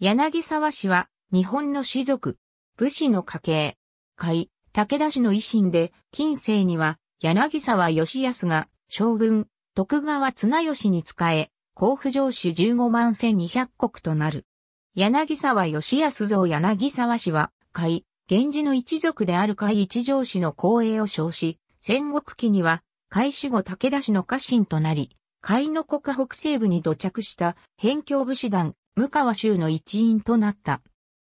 柳沢氏は、日本の士族、武士の家系、海、武田氏の維新で、近世には、柳沢義康が、将軍、徳川綱吉に仕え、甲府城主15万1200国となる。柳沢義康像柳沢氏は、海、源氏の一族である海一条氏の後栄を称し、戦国期には、海守護武田氏の家臣となり、海の国北西部に土着した辺境武士団、武川州の一員となった。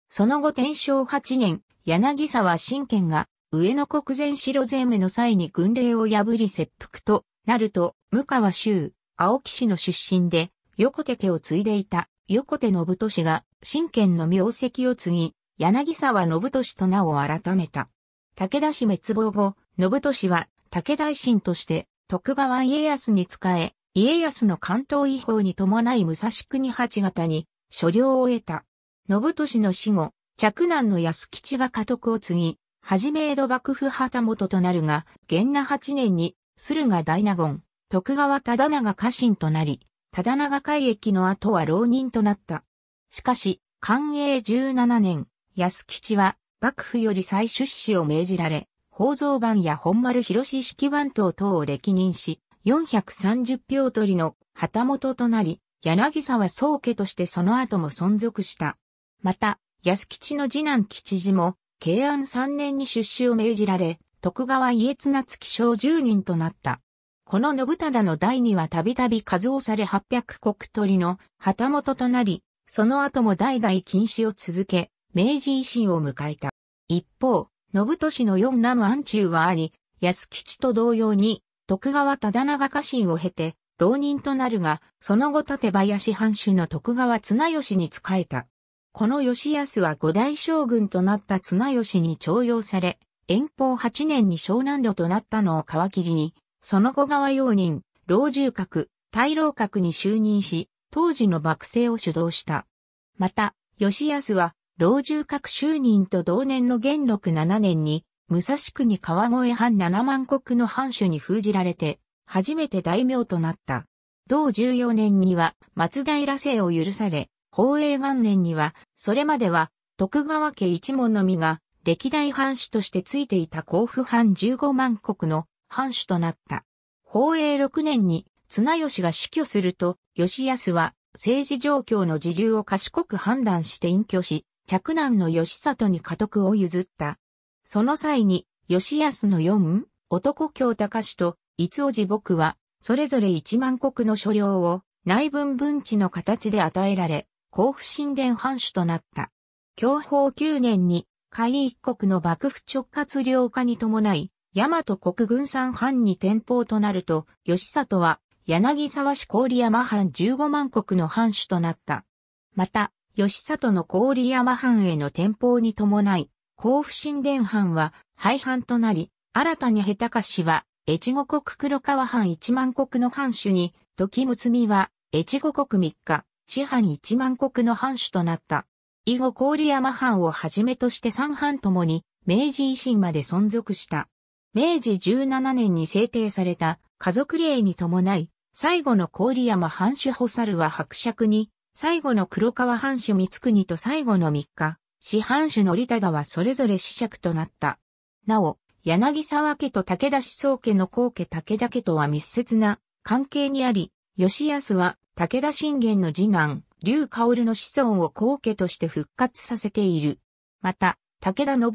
その後天正8年、柳沢新県が上野国前城攻めの際に軍令を破り切腹となると、武川州、青木氏の出身で、横手家を継いでいた横手信俊が新県の名跡を継ぎ、柳沢信俊と名を改めた。武田氏滅亡後、信俊は武田維新として徳川家康に仕え、家康の関東違法に伴い武蔵国八方に所領を得た。信利の死後、嫡男の安吉が家督を継ぎ、はじめ江戸幕府旗本となるが、元那八年に、駿河大納言、徳川忠長家臣となり、忠長会役の後は浪人となった。しかし、寛永十七年、安吉は、幕府より再出資を命じられ、宝蔵版や本丸広志式番等等を歴任し、430票取りの旗本となり、柳沢宗家としてその後も存続した。また、安吉の次男吉次も、慶安3年に出資を命じられ、徳川家綱付小10人となった。この信忠の代にはたびたび数をされ800国取の旗本となり、その後も代々禁止を続け、明治維新を迎えた。一方、信俊の四男安中はあり、安吉と同様に、徳川忠長家臣を経て、浪人となるが、その後立林藩主の徳川綱吉に仕えた。この吉安は五代将軍となった綱吉に徴用され、遠方八年に湘南土となったのを皮切りに、その後川用人、老中閣、大老閣に就任し、当時の幕政を主導した。また、吉安は、老中閣就任と同年の元禄七年に、武蔵区に川越藩七万国の藩主に封じられて、初めて大名となった。同14年には松平姓を許され、宝永元年には、それまでは徳川家一門のみが歴代藩主としてついていた甲府藩15万国の藩主となった。宝永6年に綱吉が死去すると、吉安は政治状況の自流を賢く判断して隠居し、嫡男の吉里に家督を譲った。その際に、吉安の四男京隆と伊つおじ僕は、それぞれ1万国の所領を内分分地の形で与えられ、甲府神殿藩主となった。享保9年に、海一国の幕府直轄領下に伴い、大和国軍産藩に転向となると、吉里は、柳沢市郡山藩15万国の藩主となった。また、吉里の郡山藩への転向に伴い、甲府神殿藩は廃藩となり、新たに下高氏は越後国黒川藩一万国の藩主に、時睦は、越後国三日、四藩一万国の藩主となった。以後郡山藩をはじめとして三藩ともに、明治維新まで存続した。明治十七年に制定された家族令に伴い、最後の郡山藩主補猿は伯爵に、最後の黒川藩主三国と最後の三日、市藩主の利忠はそれぞれ死爵となった。なお、柳沢家と武田思想家の後家武田家とは密接な関係にあり、吉安は武田信玄の次男、劉薫の子孫を後家として復活させている。また、武田信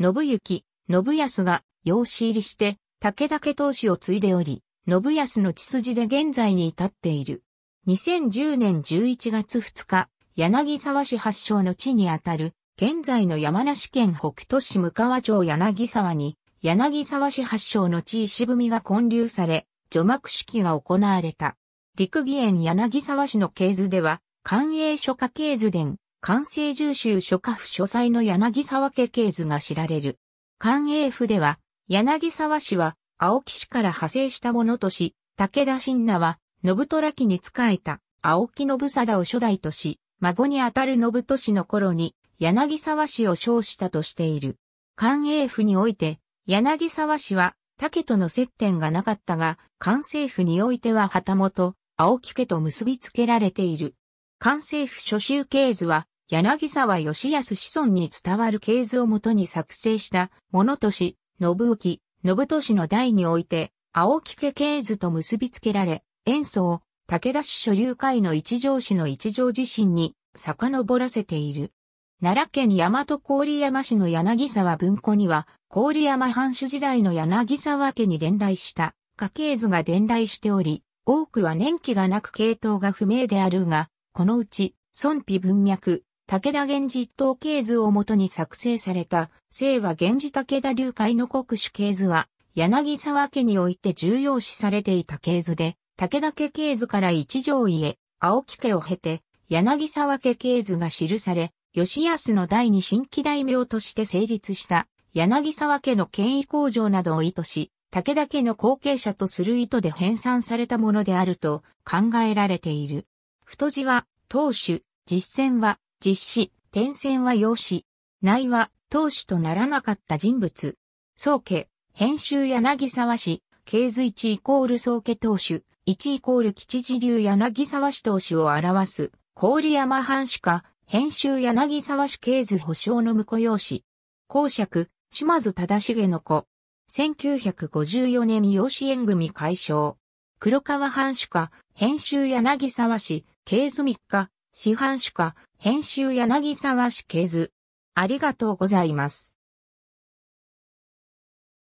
明、信行、信康が養子入りして武田家当主を継いでおり、信康の血筋で現在に至っている。2010年11月2日、柳沢市発祥の地にあたる現在の山梨県北都市向川町柳沢に、柳沢市発祥の地石踏みが建立され、除幕式が行われた。陸義園柳沢市の系図では、官営書家系図伝、官製重修書家府書斎の柳沢家系図が知られる。官営府では、柳沢氏は、青木氏から派生したものとし、武田信奈は、信虎家に仕えた、青木信貞を初代とし、孫にあたる信都氏の頃に、柳沢氏を称したとしている。官営府において、柳沢氏は、竹との接点がなかったが、官政府においては旗本、青木家と結びつけられている。官政府初州系図は、柳沢義康子孫に伝わる系図をもとに作成した、物とし、信浮、信都市の代において、青木家系図と結びつけられ、演奏を、武田氏所有会の一条氏の一条自身に、遡らせている。奈良県大和郡山市の柳沢文庫には、郡山藩主時代の柳沢家に伝来した家系図が伝来しており、多くは年季がなく系統が不明であるが、このうち、孫妃文脈、武田源氏等系図をもとに作成された、清和源氏武田流海の国主系図は、柳沢家において重要視されていた系図で、武田家系図から一条家、青木家を経て、柳沢家系図が記され、吉安の第二新規大名として成立した柳沢家の権威向上などを意図し、武田家の後継者とする意図で編纂されたものであると考えられている。太字は、当主、実践は、実施、転戦は用紙、内は、当主とならなかった人物。宗家、編集柳沢氏、経図1イコール宗家当主、1イコール吉次流柳沢氏当主を表す、郡山藩主か、編集柳沢氏系図保証の婿養子。公爵、島津忠重の子。1954年養子縁組解消。黒川藩主家、編集柳沢氏、経図3日、市藩主家、編集柳沢氏系図3日市藩主家編集柳沢氏系図ありがとうございます。